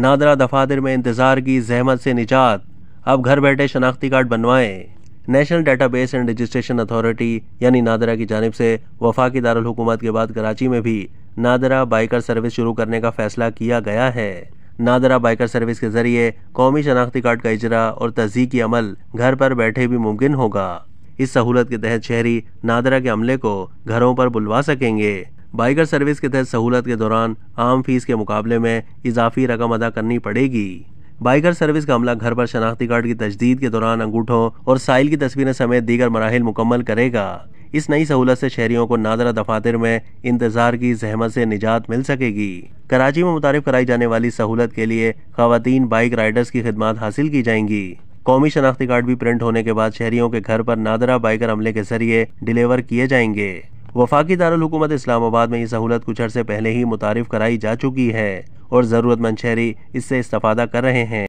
नादरा दफादर में इंतज़ार की जहमत से निजात अब घर बैठे शनाख्ती कार्ड बनवाएं national database and registration authority यानी नादरा की जानब से वफाकी दारकूमत के बाद कराची में भी नादरा बाइकर सर्विस शुरू करने का फैसला किया गया है नादरा बाइकर सर्विस के जरिए कौमी शनाख्ती कार्ड का इजरा और तजदीकी अमल घर पर बैठे भी मुमकिन होगा इस सहूलत के तहत शहरी नादरा के अमले को घरों पर बुलवा सकेंगे बाइकर सर्विस के तहत सहूलत के दौरान आम फीस के मुकाबले में इजाफी रकम अदा करनी पड़ेगी बाइकर सर्विस का अमला घर पर शनाख्ती कार्ड की तजदीद के दौरान अंगूठों और साइल की तस्वीरें समेत दीगर मराहल मुकम्मल करेगा इस नई सहूलत से शहरियों को नादरा दफातर में इंतजार की जहमत से निजात मिल सकेगी कराची में मुतारफ कराई जाने वाली सहूलत के लिए खातन बाइक राइडर्स की खदमात हासिल की जाएंगी कौमी शनाख्ती कार्ड भी प्रिंट होने के बाद शहरियों के घर पर नादरा बाइकर अमले के जरिए डिलीवर किए जाएंगे वफाकी दारकूमत इस्लामाबाद में ये सहूलत कुछ अर्से पहले ही मुतारफ़ कराई जा चुकी है और ज़रूरतमंद शहरी इससे इस्ता कर रहे हैं